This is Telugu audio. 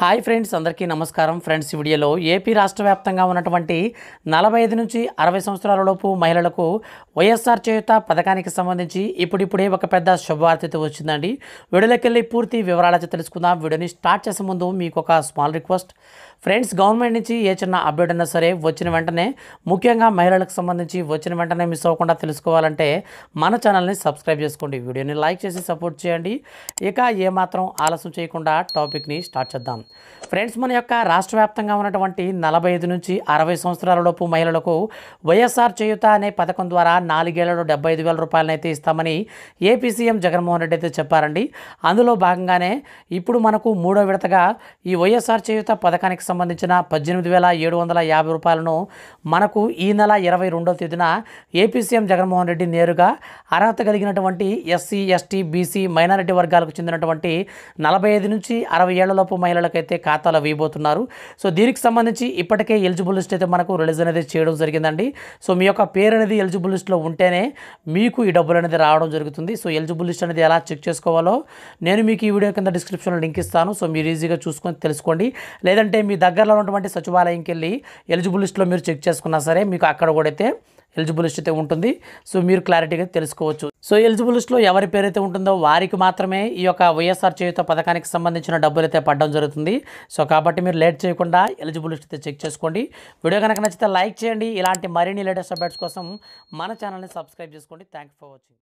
హాయ్ ఫ్రెండ్స్ అందరికీ నమస్కారం ఫ్రెండ్స్ వీడియోలో ఏపీ రాష్ట్ర వ్యాప్తంగా ఉన్నటువంటి నలభై ఐదు నుంచి అరవై సంవత్సరాలలోపు మహిళలకు వైఎస్ఆర్ చేయుత పథకానికి సంబంధించి ఇప్పుడిప్పుడే ఒక పెద్ద శుభవార్త వచ్చిందండి వీడియోలోకెళ్ళి పూర్తి వివరాలైతే తెలుసుకుందాం వీడియోని స్టార్ట్ చేసే ముందు మీకు ఒక స్మాల్ రిక్వెస్ట్ ఫ్రెండ్స్ గవర్నమెంట్ నుంచి ఏ చిన్న అప్డేట్ అయినా సరే వచ్చిన వెంటనే ముఖ్యంగా మహిళలకు సంబంధించి వచ్చిన వెంటనే మిస్ అవ్వకుండా తెలుసుకోవాలంటే మన ఛానల్ని సబ్స్క్రైబ్ చేసుకోండి వీడియోని లైక్ చేసి సపోర్ట్ చేయండి ఇక ఏమాత్రం ఆలస్యం చేయకుండా టాపిక్ని స్టార్ట్ చేద్దాం ఫ్రెండ్స్ మన యొక్క రాష్ట్ర వ్యాప్తంగా ఉన్నటువంటి నలభై ఐదు నుంచి అరవై సంవత్సరాలలోపు మహిళలకు వైఎస్ఆర్ చేయుత అనే పథకం ద్వారా నాలుగేళ్లలో డెబ్బై ఐదు వేల రూపాయలనైతే ఇస్తామని ఏపీ సీఎం జగన్మోహన్ రెడ్డి అయితే చెప్పారండి అందులో భాగంగానే ఇప్పుడు మనకు మూడో విడతగా ఈ వైఎస్ఆర్ చేయుత పథకానికి సంబంధించిన పద్దెనిమిది వేల ఏడు వందల యాభై రూపాయలను మనకు ఈ నెల ఇరవై రెండవ తేదీన ఏపీ సీఎం జగన్మోహన్ రెడ్డి నేరుగా అర్హత కలిగినటువంటి ఎస్సీ ఎస్టీ బీసీ మైనారిటీ వర్గాలకు చెందినటువంటి నలభై ఐదు నుంచి అరవై ఏళ్లలోపు మహిళలకు అయితే ఖాతాలో వేయబోతున్నారు సో దీనికి సంబంధించి ఇప్పటికే ఎలిజిబుల్ లిస్ట్ అయితే మనకు రిలీజ్ అనేది చేయడం జరిగిందండి సో మీ యొక్క పేరు అనేది ఎలిజిబుల్ లిస్ట్లో ఉంటేనే మీకు ఈ డబ్బులు అనేది రావడం జరుగుతుంది సో ఎలిజిబుల్ లిస్ట్ అనేది ఎలా చెక్ చేసుకోవాలో నేను మీకు ఈ వీడియో కింద డిస్క్రిప్షన్లో లింక్ ఇస్తాను సో మీరు ఈజీగా చూసుకొని తెలుసుకోండి లేదంటే మీ దగ్గరలో ఉన్నటువంటి సచివాలయంకి వెళ్ళి ఎలిజిబుల్ లిస్ట్లో మీరు చెక్ చేసుకున్నా సరే మీకు అక్కడ కూడా అయితే ఎలిజిబుల్ లిస్ట్ అయితే ఉంటుంది సో మీరు క్లారిటీగా తెలుసుకోవచ్చు సో ఎలిజిబుల్ లిస్ట్లో ఎవరి పేరైతే ఉంటుందో వారికి మాత్రమే ఈ యొక్క వైఎస్ఆర్ చేయుత పథకానికి సంబంధించిన డబ్బులు అయితే పడడం జరుగుతుంది సో కాబట్టి మీరు లేట్ చేయకుండా ఎలిజిబుల్ లిస్ట్ అయితే చెక్ చేసుకోండి వీడియో కనుక నచ్చితే లైక్ చేయండి ఇలాంటి మరిన్ని లేటెస్ట్ అప్డేట్స్ కోసం మన ఛానల్ని సబ్స్క్రైబ్ చేసుకోండి థ్యాంక్ ఫర్ వాచింగ్